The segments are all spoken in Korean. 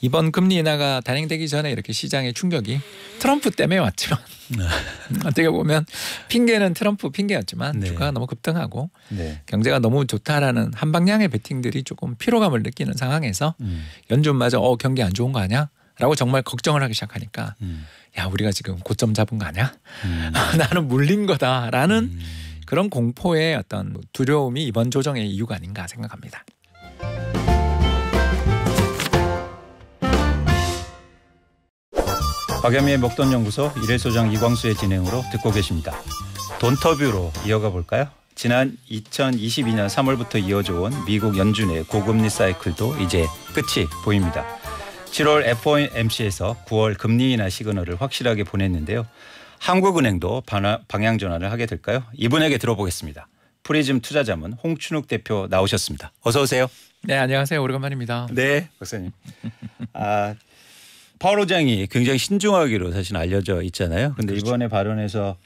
이번 금리 인하가 단행되기 전에 이렇게 시장의 충격이 트럼프 때문에 왔지만 네. 어떻게 보면 핑계는 트럼프 핑계였지만 네. 주가가 너무 급등하고 네. 경제가 너무 좋다라는 한 방향의 베팅들이 조금 피로감을 느끼는 상황에서 음. 연준마저 어 경기 안 좋은 거 아니야? 라고 정말 걱정을 하기 시작하니까 음. 야 우리가 지금 고점 잡은 거 아니야? 음. 나는 물린 거다라는 음. 그런 공포의 어떤 뭐 두려움이 이번 조정의 이유가 아닌가 생각합니다. 박야미의 먹돈 연구소 일회소장 이광수의 진행으로 듣고 계십니다. 돈터뷰로 이어가 볼까요? 지난 2022년 3월부터 이어져 온 미국 연준의 고금리 사이클도 이제 끝이 보입니다. 7월 FOMC에서 9월 금리 인하 시그널을 확실하게 보냈는데요. 한국은행도 방향 전환을 하게 될까요? 이분에게 들어보겠습니다. 프리즘 투자자문 홍춘욱 대표 나오셨습니다. 어서 오세요. 네, 안녕하세요. 오래간만입니다. 네, 박사님. 아, 파로장이 굉장히 신중하기로 사실 알려져 있잖아요. 근데 그렇죠. 이번에 발언에서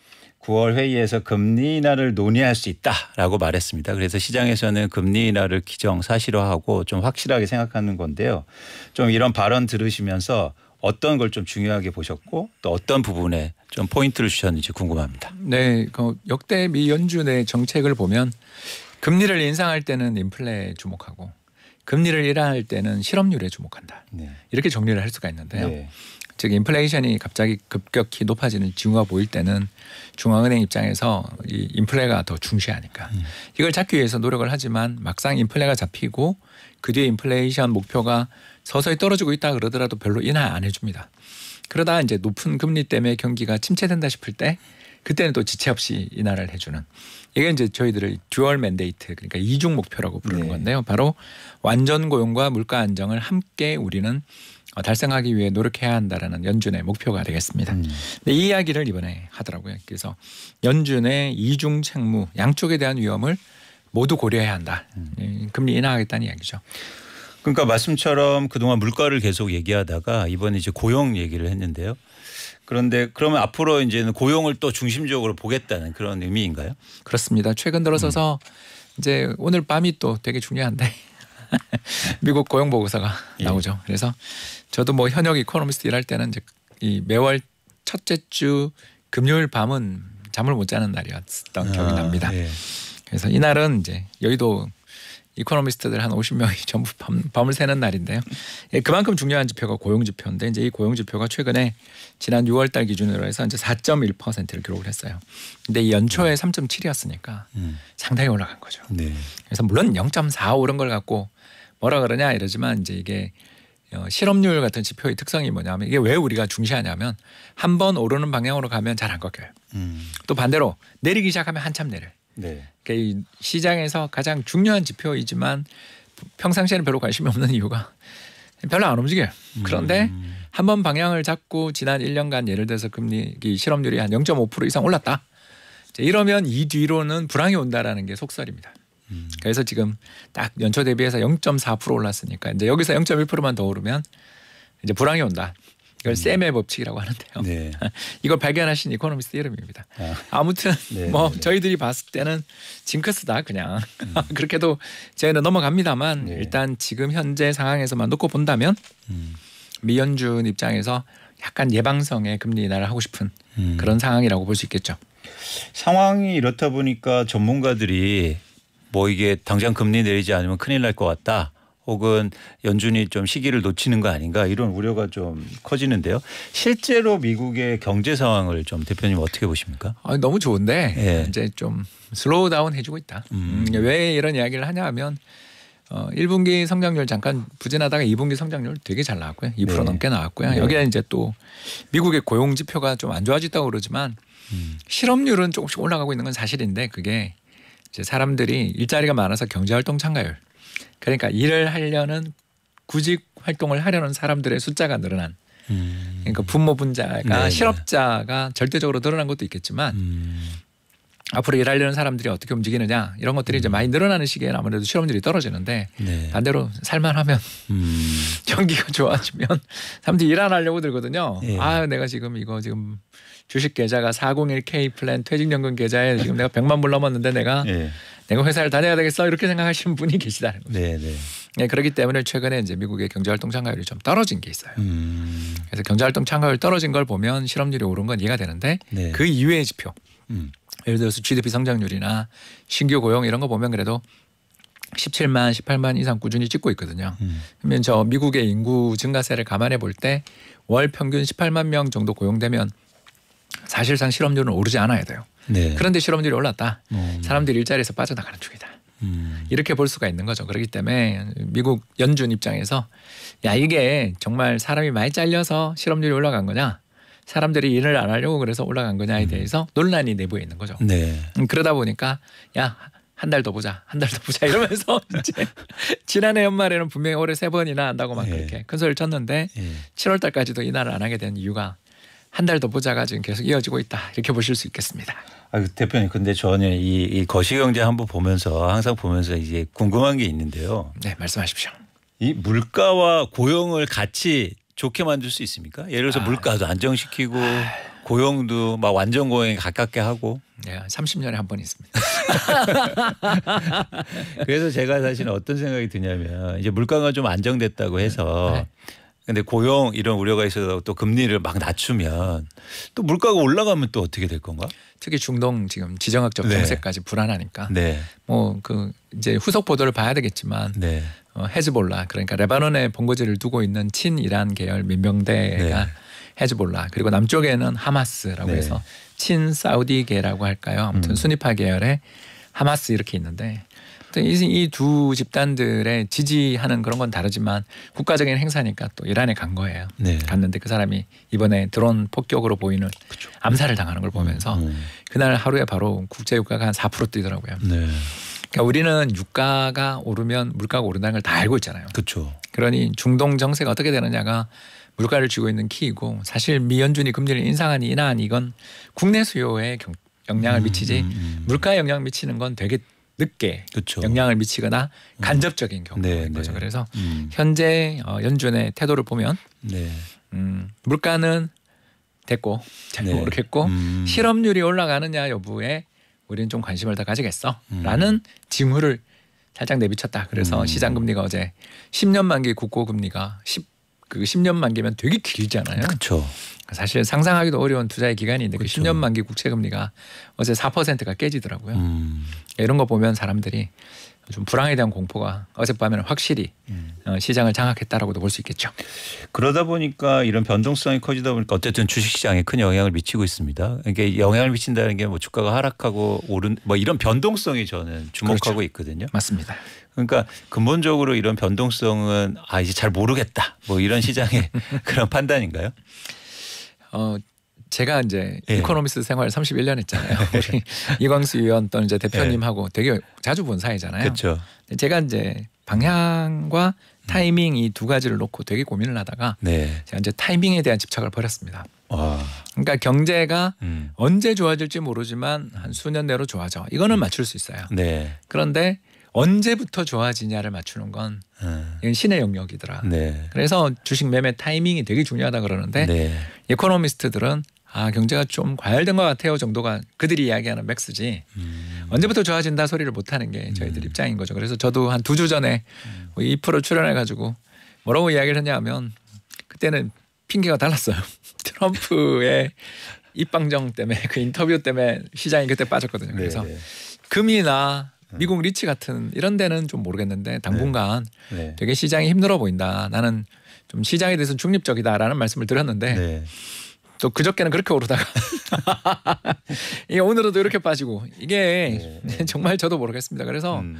9월 회의에서 금리 인하를 논의할 수 있다라고 말했습니다. 그래서 시장에서는 금리 인하를 기정 사실화하고 좀 확실하게 생각하는 건데요. 좀 이런 발언 들으시면서 어떤 걸 좀 중요하게 보셨고 또 어떤 부분에 좀 포인트를 주셨는지 궁금합니다. 네, 그 역대 미 연준의 정책을 보면 금리를 인상할 때는 인플레에 주목하고 금리를 인하할 때는 실업률에 주목한다. 네. 이렇게 정리를 할 수가 있는데요. 네. 즉 인플레이션이 갑자기 급격히 높아지는 징후가 보일 때는 중앙은행 입장에서 이 인플레가 더 중시하니까 음. 이걸 잡기 위해서 노력을 하지만 막상 인플레가 잡히고 그 뒤에 인플레이션 목표가 서서히 떨어지고 있다 그러더라도 별로 인하 안 해줍니다. 그러다 이제 높은 금리 때문에 경기가 침체된다 싶을 때 그때는 또 지체 없이 인하를 해주는 이게 이제 저희들을 듀얼 맨데이트 그러니까 이중 목표라고 부르는 네. 건데요. 바로 완전 고용과 물가 안정을 함께 우리는 어, 달성하기 위해 노력해야 한다라는 연준의 목표가 되겠습니다. 음. 근데 이 이야기를 이번에 하더라고요. 그래서 연준의 이중 책무 양쪽에 대한 위험을 모두 고려해야 한다. 음. 예, 금리 인하하겠다는 이야기죠. 그러니까 말씀처럼 그동안 물가를 계속 얘기하다가 이번에 이제 고용 얘기를 했는데요. 그런데 그러면 앞으로 이제는 고용을 또 중심적으로 보겠다는 그런 의미인가요? 그렇습니다. 최근 들어서서 음. 이제 오늘 밤이 또 되게 중요한데 미국 고용 보고서가 예. 나오죠. 그래서 저도 뭐 현역 이코노미스트 일할 때는 이제 이 매월 첫째 주 금요일 밤은 잠을 못 자는 날이었던 아, 기억이 납니다. 예. 그래서 이날은 이제 여의도 이코노미스트들 한 50명이 전부 밤, 밤을 새는 날인데요. 예, 그만큼 중요한 지표가 고용 지표인데 이제 이 고용 지표가 최근에 지난 6월달 기준으로 해서 이제 4.1%를 기록을 했어요. 근데 연초에 3.7이었으니까 음. 상당히 올라간 거죠. 네. 그래서 물론 0.4 오른 걸 갖고 뭐라 그러냐 이러지만 이제 이게 어, 실업률 같은 지표의 특성이 뭐냐면 이게 왜 우리가 중시하냐면 한 번 오르는 방향으로 가면 잘 안 꺾여요. 음. 또 반대로 내리기 시작하면 한참 내려요. 네. 그러이 그러니까 시장에서 가장 중요한 지표이지만 평상시에는 별로 관심이 없는 이유가 별로 안 움직여요. 음. 그런데 음. 한번 방향을 잡고 지난 1년간 예를 들어서 금리 실업률이 한 0.5% 이상 올랐다. 이러면 이 뒤로는 불황이 온다라는 게 속설입니다. 음. 그래서 지금 딱 연초 대비해서 0.4% 올랐으니까 이제 여기서 0.1%만 더 오르면 이제 불황이 온다. 이걸 음. 셈의 법칙이라고 하는데요. 네. 이걸 발견하신 이코노미스트 이름입니다. 아. 무튼뭐 네, 네, 네, 저희들이 봤을 때는 징크스다 그냥 음. 그렇게도 저희는 넘어갑니다만 네. 일단 지금 현재 상황에서만 놓고 본다면 음. 미연준 입장에서 약간 예방성의 금리 인하를 하고 싶은 음. 그런 상황이라고 볼 수 있겠죠. 상황이 이렇다 보니까 전문가들이 뭐 이게 당장 금리 내리지 않으면 큰일 날 것 같다. 혹은 연준이 좀 시기를 놓치는 거 아닌가 이런 우려가 좀 커지는데요. 실제로 미국의 경제 상황을 좀 대표님 어떻게 보십니까? 아, 너무 좋은데 예. 이제 좀 슬로우 다운 해주고 있다. 음. 음. 왜 이런 이야기를 하냐면 어, 1분기 성장률 잠깐 부진하다가 2분기 성장률 되게 잘 나왔고요. 2% 네. 넘게 나왔고요. 네. 여기에 이제 또 미국의 고용 지표가 좀 안 좋아졌다고 그러지만 음. 실업률은 조금씩 올라가고 있는 건 사실인데 그게 이제 사람들이 일자리가 많아서 경제 활동 참가율 그러니까 일을 하려는 구직 활동을 하려는 사람들의 숫자가 늘어난 그러니까 분모 분자가 그러니까 네, 네 실업자가 절대적으로 늘어난 것도 있겠지만 음. 앞으로 일하려는 사람들이 어떻게 움직이느냐 이런 것들이 음. 이제 많이 늘어나는 시기에는 아무래도 실업률이 떨어지는데 네. 반대로 살만하면 음. 경기가 좋아지면 사람들이 일안 하려고 들거든요. 네. 아 내가 지금 이거 지금 주식 계좌가 401k 플랜 퇴직연금 계좌에 지금 내가 100만 불 넘었는데 내가 네. 내가 회사를 다녀야 되겠어 이렇게 생각하시는 분이 계시다는 거죠. 네, 네. 네 그렇기 때문에 최근에 이제 미국의 경제활동 참가율이 좀 떨어진 게 있어요. 음. 그래서 경제활동 참가율 떨어진 걸 보면 실업률이 오른 건 이해가 되는데 네. 그 이외의 지표, 음. 예를 들어서 GDP 성장률이나 신규 고용 이런 거 보면 그래도 17만, 18만 이상 꾸준히 찍고 있거든요. 음. 그러면 저 미국의 인구 증가세를 감안해 볼 때 월 평균 18만 명 정도 고용되면 사실상 실업률은 오르지 않아야 돼요. 네. 그런데 실업률이 올랐다. 음. 사람들이 일자리에서 빠져나가는 중이다. 음. 이렇게 볼 수가 있는 거죠. 그렇기 때문에 미국 연준 입장에서 야 이게 정말 사람이 많이 잘려서 실업률이 올라간 거냐? 사람들이 일을 안 하려고 그래서 올라간 거냐에 음. 대해서 논란이 내부에 있는 거죠. 네. 음, 그러다 보니까 야 한 달 더 보자, 한 달 더 보자 이러면서 이제 지난해 연말에는 분명히 올해 세 번이나 한다고 막 예. 그렇게 큰소리를 쳤는데 예. 7월 달까지도 이날을 안 하게 된 이유가 한달도 보자가 지금 계속 이어지고 있다 이렇게 보실 수 있겠습니다. 아, 그 대표님 근데 저는 이, 이 거시경제 한번 보면서 항상 보면서 이제 궁금한 게 있는데요. 네 말씀하십시오. 이 물가와 고용을 같이 좋게 만들 수 있습니까? 예를 들어서 아, 물가도 안정시키고 아. 고용도 막 완전 고용에 가깝게 하고. 예, 30년에 한 번 있습니다. 그래서 제가 사실 어떤 생각이 드냐면 이제 물가가 좀 안정됐다고 해서 네. 근데 고용 이런 우려가 있어서 또 금리를 막 낮추면 또 물가가 올라가면 또 어떻게 될 건가? 특히 중동 지금 지정학적 네. 정세까지 네. 불안하니까 네. 뭐 그 이제 후속 보도를 봐야 되겠지만 네. 어, 헤즈볼라 그러니까 레바논에 본거지를 두고 있는 친이란 계열 민병대가 네. 헤즈볼라 그리고 남쪽에는 하마스라고 네. 해서 친 사우디계라고 할까요? 아무튼 음. 순위파 계열의 하마스 이렇게 있는데 이두 집단들의 지지하는 그런 건 다르지만 국가적인 행사니까 또 이란에 간 거예요. 네. 갔는데 그 사람이 이번에 드론 폭격으로 보이는 그쵸. 암살을 당하는 걸 보면서 음, 그날 하루에 바로 국제 유가가 한 4% 뛰더라고요. 네. 그러니까 우리는 유가가 오르면 물가가 오른다는 걸 다 알고 있잖아요. 그렇죠. 그러니 중동 정세가 어떻게 되느냐가 물가를 쥐고 있는 키이고 사실 미연준이 금리를 인상하니 인하 이건 국내 수요에 영향을 음, 미치지 음, 음, 음. 물가에 영향 미치는 건 되게 늦게 그쵸. 영향을 미치거나 음. 간접적인 경우인 네, 거죠. 네. 그래서 음. 현재 어, 연준의 태도를 보면 네. 음, 물가는 됐고 잘 네. 모르겠고 음. 실업률이 올라가느냐 여부에 우리는 좀 관심을 더 가지겠어라는 음. 징후를 살짝 내비쳤다. 그래서 음. 시장 금리가 어제 10년 만기 국고 금리가 그 10년 만기면 되게 길잖아요. 그렇죠. 사실 상상하기도 어려운 투자의 기간인데 그렇그 10년 만기 국채 금리가 어제 4%가 깨지더라고요. 음. 이런 거 보면 사람들이 좀 불황에 대한 공포가 어젯밤에는 확실히 음. 어, 시장을 장악했다라고도 볼 수 있겠죠. 그러다 보니까 이런 변동성이 커지다 보니까 어쨌든 주식시장에 큰 영향을 미치고 있습니다. 이게 영향을 미친다는 게 뭐 주가가 하락하고 오른 뭐 이런 변동성이 저는 주목하고 그렇죠. 있거든요. 맞습니다. 그러니까 근본적으로 이런 변동성은 아 이제 잘 모르겠다 뭐 이런 시장의 그런 판단인가요? 어 제가 이제 예. 이코노미스 생활 31년 했잖아요. 예. 우리 이광수 의원 또 이제 대표님하고 예. 되게 자주 본 사이잖아요. 그렇죠. 제가 이제 방향과 타이밍 이 두 가지를 놓고 되게 고민을 하다가 네. 제가 이제 타이밍에 대한 집착을 버렸습니다. 와. 그러니까 경제가 음. 언제 좋아질지 모르지만 한 수년 내로 좋아져. 이거는 음. 맞출 수 있어요. 네. 그런데 언제부터 좋아지냐를 맞추는 건이 어. 신의 영역이더라. 네. 그래서 주식 매매 타이밍이 되게 중요하다 그러는데 네. 에코노미스트들은 아 경제가 좀 과열된 것 같아요 정도가 그들이 이야기하는 맥스지 음. 언제부터 좋아진다 소리를 못하는 게 저희들 음. 입장인 거죠. 그래서 저도 한 두 주 전에 음. 뭐 이 프로 출연해 가지고 뭐라고 이야기를 했냐면 그때는 핑계가 달랐어요. 트럼프의 입방정 때문에 그 인터뷰 때문에 시장이 그때 빠졌거든요. 그래서 네네. 네. 금이나 네. 미국 리치 같은 이런 데는 좀 모르겠는데 당분간 네. 네. 되게 시장이 힘들어 보인다. 나는 좀 시장에 대해서 중립적이다라는 말씀을 드렸는데. 네. 또 그저께는 그렇게 오르다가 이게 예, 오늘은 또 이렇게 빠지고 이게 네. 정말 저도 모르겠습니다. 그래서 음.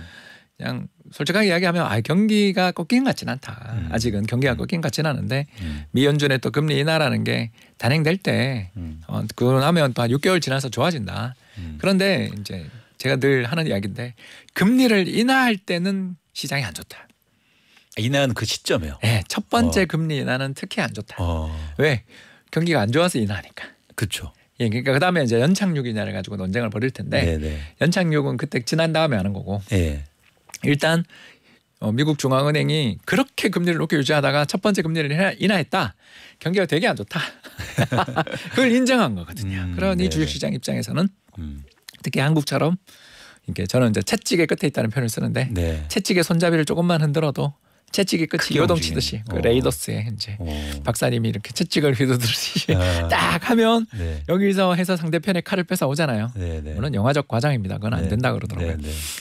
그냥 솔직하게 이야기하면 아 경기가 꺾인 같진 않다. 음. 아직은 경기가 음. 꺾인 같진 않은데 음. 미연준의 또 금리 인하라는 게 단행될 때 음. 어, 그거하면또 한 6개월 지나서 좋아진다. 음. 그런데 이제 제가 늘 하는 이야기인데 금리를 인하할 때는 시장이 안 좋다. 인하는 그 시점에요. 네, 첫 번째 어. 금리 인하는 특히 안 좋다. 어. 왜? 경기가 안 좋아서 인하니까. 그렇죠. 예, 그러니까 그다음에 이제 연착륙이냐를 가지고 논쟁을 벌일 텐데 네네. 네. 연착륙은 그때 지난 다음에 하는 거고 네. 일단 어, 미국 중앙은행이 그렇게 금리를 높게 유지하다가 첫 번째 금리를 인하했다. 경기가 되게 안 좋다. 그걸 인정한 거거든요. 음, 그러니 네. 주식시장 입장에서는 음. 특히 한국처럼 이게 저는 이제 채찍의 끝에 있다는 표현을 쓰는데 네. 채찍의 손잡이를 조금만 흔들어도 채찍이 끝이 요동치듯이 그 어. 레이더스의 이제 오. 어. 박사님이 이렇게 채찍을 휘두르듯이 아. 딱 하면 네. 여기서 해서 상대편의 칼을 뺏어 오잖아요. 물론 네, 네. 영화적 과장입니다. 그건 안 네. 된다 그러더라고요.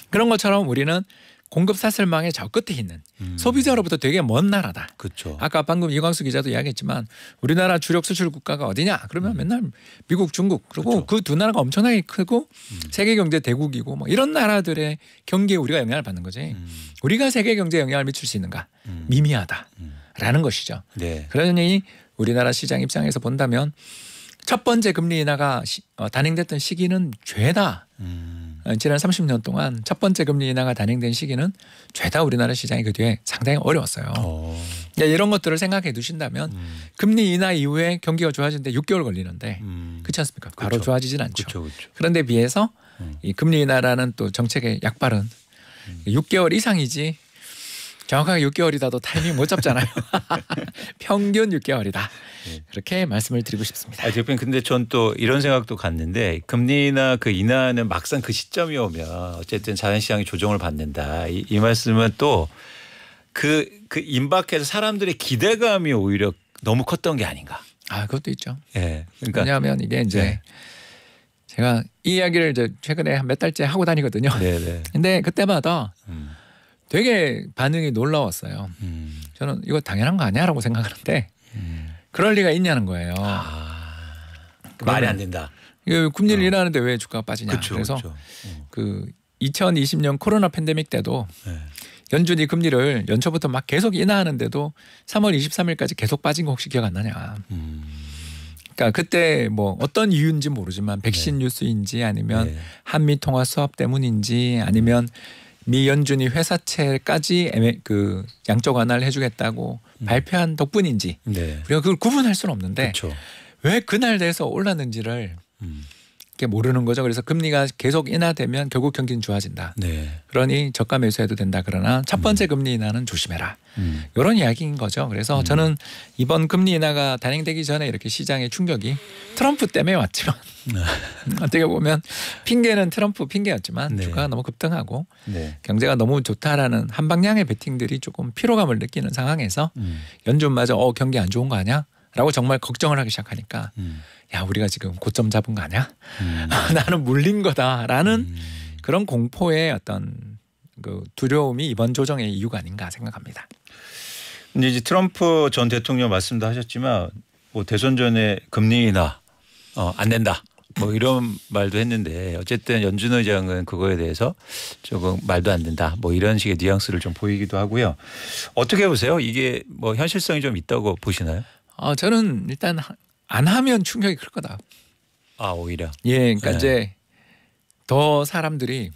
그런 것처럼 우리는 공급 사슬망에저 끝에 있는 음. 소비자로부터 되게 먼 나라다. 그쵸. 아까 방금 이광수 기자도 이야기했지만 우리나라 주력 수출 국가가 어디냐? 그러면 음. 맨날 미국, 중국 그리고 그두 그 나라가 엄청나게 크고 음. 세계 경제 대국이고 뭐 이런 나라들의 경기에 우리가 영향을 받는 거지. 음. 우리가 세계 경제에 영향을 미칠 수 있는가? 음. 미미하다라는 음. 것이죠. 네. 그러니 우리나라 시장 입장에서 본다면 첫 번째 금리 인하가 시, 어, 단행됐던 시기는 죄다. 음. 어, 지난 30년 동안 첫 번째 금리 인하가 단행된 시기는 죄다 우리나라 시장이 그 뒤에 상당히 어려웠어요. 어. 이런 것들을 생각해 두신다면 음. 금리 인하 이후에 경기가 좋아지는데 6개월 걸리는데 음. 그렇지 않습니까? 그쵸. 바로 그렇죠. 좋아지진 않죠. 그쵸, 그렇죠, 그쵸. 그렇죠. 그런데 비해서 음. 이 금리 인하라는 또 정책의 약발은 6개월 음. 이상이지 정확하게 6개월이다도 타이밍 못 잡잖아요. 평균 6개월이다. 예. 그렇게 말씀을 드리고 싶습니다. 아, 대표님 근데 전또 이런 생각도 갖는데 금리나 그 인하는 막상 그 시점이 오면 어쨌든 자산시장이 조정을 받는다. 이, 이 말씀은 또 그, 그 임박해서 사람들의 기대감이 오히려 너무 컸던 게 아닌가. 아, 그것도 있죠. 예. 그러니까 왜냐하면 이게 이제 네. 제가 이 이야기를 이제 최근에 한 몇 달째 하고 다니거든요. 네네. 네. 근데 그때마다 음. 되게 반응이 놀라웠어요. 음. 저는 이거 당연한 거 아니야라고 생각하는데 음. 그럴 리가 있냐는 거예요. 아, 말이 안 된다. 이거 금리를 어. 인하는데 왜 주가가 빠지냐. 그쵸, 그래서 그쵸. 어. 그 2020년 코로나 팬데믹 때도 네. 연준이 금리를 연초부터 막 계속 인하하는데도 3월 23일까지 계속 빠진 거 혹시 기억 안 나냐. 음. 그러니까 그때 뭐 어떤 이유인지 모르지만 백신 네. 뉴스인지 아니면 네. 한미 통화 수업 때문인지 아니면 음. 미연준이 회사채까지 그 양적 완화를 해주겠다고 음. 발표한 덕분인지 네. 우리가 그걸 구분할 수는 없는데 그쵸. 왜 그날 돼서 올랐는지를 음. 밖 모르는 거죠. 그래서 금리가 계속 인하되면 결국 경기는 좋아진다. 네. 그러니 저가 매수해도 된다. 그러나 첫 음. 번째 음. 금리 인하는 조심해라. 음. 이런 이야기인 거죠. 그래서 음. 저는 이번 금리 인하가 단행되기 전에 이렇게 시장의 충격이 트럼프 때문에 왔지만 네. 어떻게 보면 핑계는 트럼프 핑계였지만 네. 주가가 너무 급등하고 네. 경제가 너무 좋다라는 한방향의 베팅들이 조금 피로감을 느끼는 상황에서 음. 연준마저 어 경기 안 좋은 거 아니야? 라고 정말 걱정을 하기 시작하니까 음. 야 우리가 지금 고점 잡은 거 아니야? 음. 나는 물린 거다라는 음. 그런 공포의 어떤 그 두려움이 이번 조정의 이유가 아닌가 생각합니다. 근데 이제 트럼프 전 대통령 말씀도 하셨지만 뭐 대선 전에 금리 인하 어, 안 된다 뭐 이런 말도 했는데 어쨌든 연준 의장은 그거에 대해서 조금 말도 안 된다 뭐 이런 식의 뉘앙스를 좀 보이기도 하고요. 어떻게 보세요? 이게 뭐 현실성이 좀 있다고 보시나요? 어, 저는 일단 안 하면 충격이 클 거다. 아 오히려. 예, 그러니까 네. 이제 더 사람들이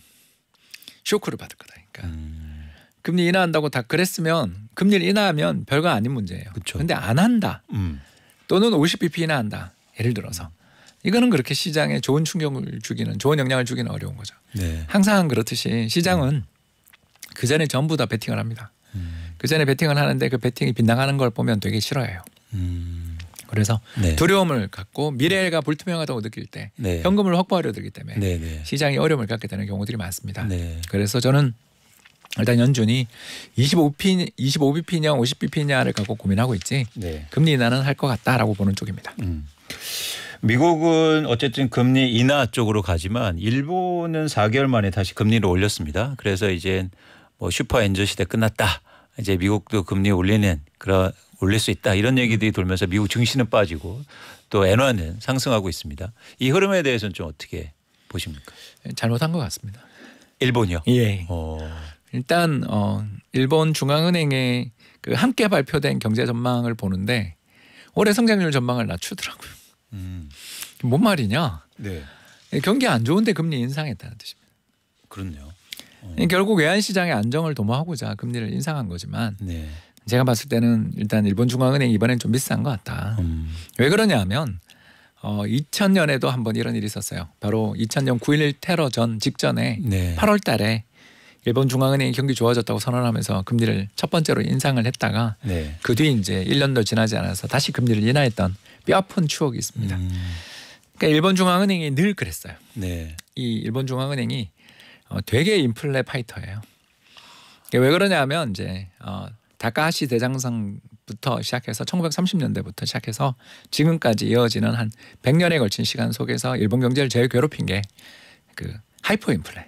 쇼크를 받을 거다. 그러니까 음. 금리 인하한다고 다 그랬으면 금리를 인하하면 별거 아닌 문제예요. 그쵸. 근데 안 한다. 음. 또는 50bp 인하한다. 예를 들어서 음. 이거는 그렇게 시장에 좋은 충격을 주기는 좋은 영향을 주기는 어려운 거죠. 네. 항상 그렇듯이 시장은 음. 그 전에 전부 다 베팅을 합니다. 음. 그 전에 베팅을 하는데 그 베팅이 빗나가는 걸 보면 되게 싫어해요. 음. 그래서 네. 두려움을 갖고 미래가 불투명하다고 느낄 때 네. 현금을 확보하려 들기 때문에 네, 네. 시장이 어려움을 갖게 되는 경우들이 많습니다. 네. 그래서 저는 일단 연준이 25피 25bp냐 50bp냐를 갖고 고민하고 있지 네. 금리 인하는 할 것 같다라고 보는 쪽입니다. 음. 미국은 어쨌든 금리 인하 쪽으로 가지만 일본은 4개월 만에 다시 금리를 올렸습니다. 그래서 이제 뭐 슈퍼 엔저 시대 끝났다. 이제 미국도 금리 올리는 그런 올릴 수 있다 이런 얘기들이 돌면서 미국 증시는 빠지고 또 엔화는 상승하고 있습니다. 이 흐름에 대해서는 좀 어떻게 보십니까? 잘못한 것 같습니다. 일본이요? 예. 어. 일단 어, 일본 중앙은행의 그 함께 발표된 경제 전망을 보는데 올해 성장률 전망을 낮추더라고요. 음. 뭔 말이냐? 네. 예, 경기 안 좋은데 금리 인상했다는 뜻입니다. 그렇네요. 어. 예, 결국 외환 시장의 안정을 도모하고자 금리를 인상한 거지만 네. 제가 봤을 때는 일단 일본 중앙은행 이번엔 좀 비싼 것 같다. 음. 왜그러냐면 어, 2000년에도 한번 이런 일이 있었어요. 바로 2000년 9.11 테러 전 직전에 네. 8월 달에 일본 중앙은행이 경기 좋아졌다고 선언하면서 금리를 첫 번째로 인상을 했다가 네. 그뒤 이제 1년도 지나지 않아서 다시 금리를 인하했던 뼈아픈 추억이 있습니다. 음. 그러니까 일본 중앙은행이 늘 그랬어요. 네. 이 일본 중앙은행이 어, 되게 인플레 파이터예요. 그러니까 왜 그러냐면 이제 어, 다카하시 대장상부터 시작해서 1930년대부터 시작해서 지금까지 이어지는 한 100년에 걸친 시간 속에서 일본 경제를 제일 괴롭힌 게 그 하이퍼 인플레.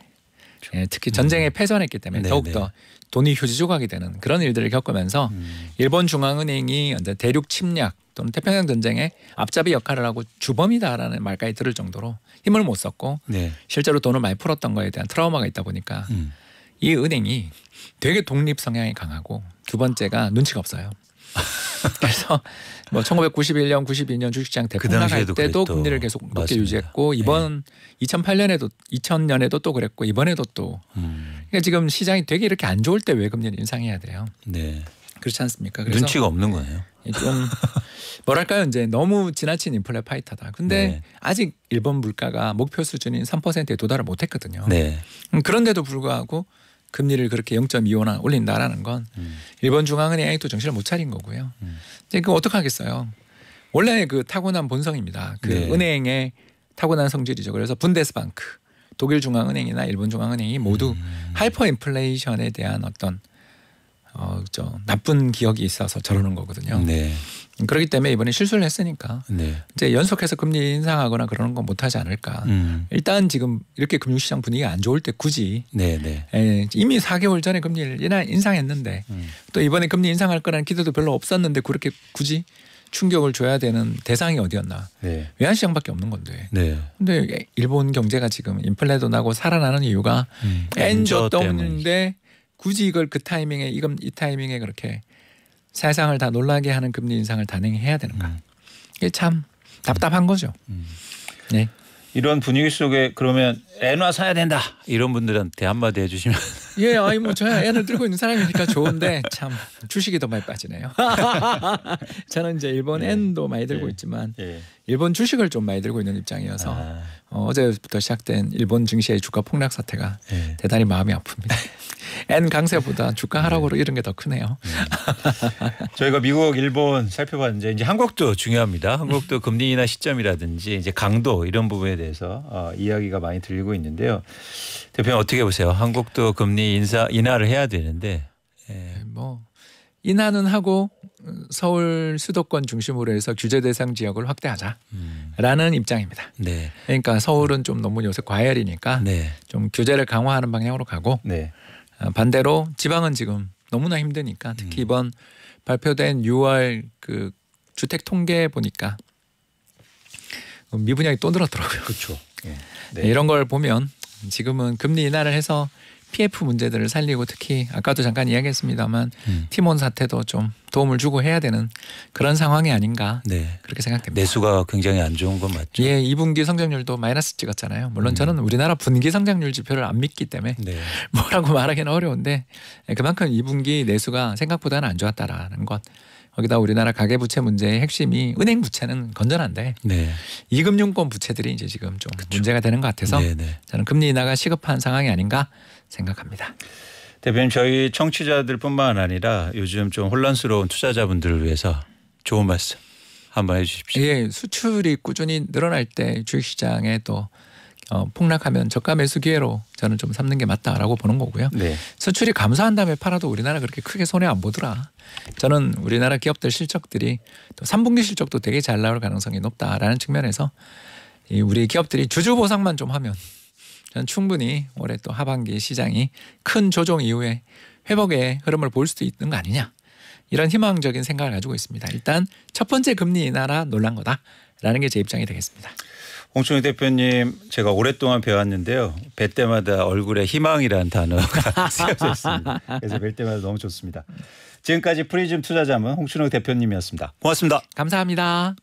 그렇죠. 예, 특히 전쟁에 음. 패전했기 때문에 네, 더욱더 네. 돈이 휴지조각이 되는 그런 일들을 겪으면서 음. 일본 중앙은행이 대륙 침략 또는 태평양 전쟁에 앞잡이 역할을 하고 주범이다라는 말까지 들을 정도로 힘을 못 썼고 네. 실제로 돈을 많이 풀었던 거에 대한 트라우마가 있다 보니까 음. 이 은행이 되게 독립 성향이 강하고 두 번째가 눈치가 없어요. 그래서 뭐 1991년, 92년 주식시장 대폭락할 그 때도 그랬죠. 금리를 계속 높게 맞습니다. 유지했고 네. 이번 네. 2008년에도 2000년에도 또 그랬고 이번에도 또 음. 그러니까 지금 시장이 되게 이렇게 안 좋을 때 왜 금리를 인상해야 돼요? 네. 그렇지 않습니까? 그래서 눈치가 없는 거예요. 예, 좀 뭐랄까요 이제 너무 지나친 인플레 파이터다. 근데 네. 아직 일본 물가가 목표 수준인 3%에 도달을 못했거든요. 네. 음, 그런데도 불구하고 금리를 그렇게 0.25나 올린다라는 건 음. 일본 중앙은행이 또 정신을 못 차린 거고요. 음. 근데 그 어떻게 하겠어요? 원래 그 타고난 본성입니다. 그 네. 은행의 타고난 성질이죠. 그래서 분데스방크, 독일 중앙은행이나 일본 중앙은행이 모두 음. 하이퍼 인플레이션에 대한 어떤 어저 나쁜 기억이 있어서 저러는 거거든요. 네. 그렇기 때문에 이번에 실수를 했으니까 네. 이제 연속해서 금리 인상하거나 그러는 건 못하지 않을까. 음. 일단 지금 이렇게 금융시장 분위기가 안 좋을 때 굳이 네, 네. 에, 예, 이미 4개월 전에 금리를 인상했는데 음. 또 이번에 금리 인상할 거라는 기대도 별로 없었는데 그렇게 굳이 충격을 줘야 되는 대상이 어디였나 네. 외환시장밖에 없는 건데 네. 근데 일본 경제가 지금 인플레도 나고 살아나는 이유가 엔저 음. 엔저 때문인데 굳이 이걸 그 타이밍에 이건 이 타이밍에 그렇게 세상을 다 놀라게 하는 금리 인상을 단행해야 되는가. 음. 이게 참 답답한 거죠. 음. 네. 이런 분위기 속에 그러면 애나 사야 된다 이런 분들한테 한마디 해주시면 예 아니 뭐 저야 애를 들고 있는 사람이니까 좋은데 참 주식이 더 많이 빠지네요 저는 이제 일본 예. 엔도 많이 들고 예. 있지만 예. 일본 주식을 좀 많이 들고 있는 입장이어서 아. 어, 제부터 시작된 일본 증시의 주가 폭락 사태가 예. 대단히 마음이 아픕니다 N 강세보다 주가 네. 하락으로 네. 이런 게 더 크네요. 네. 저희가 미국, 일본 살펴봤는데 이제 한국도 중요합니다. 한국도 음. 금리 인하 시점이라든지 이제 강도 이런 부분에 대해서 어, 이야기가 많이 들리고 있는데요. 대표님 어떻게 보세요? 한국도 금리 인사 인하를 해야 되는데 예. 네, 뭐 인하는 하고 서울 수도권 중심으로 해서 규제 대상 지역을 확대하자라는 음. 입장입니다. 네. 그러니까 서울은 좀 너무 요새 과열이니까 네. 좀 규제를 강화하는 방향으로 가고 네. 아, 반대로 지방은 지금 너무나 힘드니까 특히 음. 이번 발표된 6월 그 주택 통계 보니까 음, 미분양이 또 늘었더라고요. 그렇죠. 네. 네. 이런 걸 보면 지금은 금리 인하를 해서 PF 문제들을 살리고 특히 아까도 잠깐 이야기했습니다만 음. 팀원 사태도 좀 도움을 주고 해야 되는 그런 상황이 아닌가 네. 그렇게 생각됩니다. 내수가 굉장히 안 좋은 건 맞죠? 예, 2분기 성장률도 마이너스 찍었잖아요. 물론 음. 저는 우리나라 분기 성장률 지표를 안 믿기 때문에 네. 뭐라고 말하기는 어려운데 예, 그만큼 2분기 내수가 생각보다는 안 좋았다라는 것. 거기다 우리나라 가계부채 문제의 핵심이 은행 부채는 건전한데 네. 이금융권 부채들이 이제 지금 좀 그쵸. 문제가 되는 것 같아서 네네. 네. 저는 금리 인하가 시급한 상황이 아닌가 생각합니다. 대표님 저희 청취자들뿐만 아니라 요즘 좀 혼란스러운 투자자분들을 위해서 좋은 말씀 한번 해주십시오. 예, 수출이 꾸준히 늘어날 때 주식시장에 또 어, 폭락하면 저가 매수 기회로 저는 좀 삼는 게 맞다라고 보는 거고요. 네. 수출이 감소한 다음에 팔아도 우리나라 그렇게 크게 손해 안 보더라. 저는 우리나라 기업들 실적들이 또 3분기 실적도 되게 잘 나올 가능성이 높다라는 측면에서 이 우리 기업들이 주주 보상만 좀 하면 저는 충분히 올해 또 하반기 시장이 큰 조정 이후에 회복의 흐름을 볼 수도 있는 거 아니냐 이런 희망적인 생각을 가지고 있습니다. 일단 첫 번째 금리 인하라 놀란 거다라는 게 제 입장이 되겠습니다. 홍충희 대표님 제가 오랫동안 배웠는데요. 뵐 때마다 얼굴에 희망이라는 단어가 쓰여졌습니다 그래서 뵐 때마다 너무 좋습니다. 지금까지 프리즘 투자자문 홍춘욱 대표님이었습니다. 고맙습니다. 감사합니다.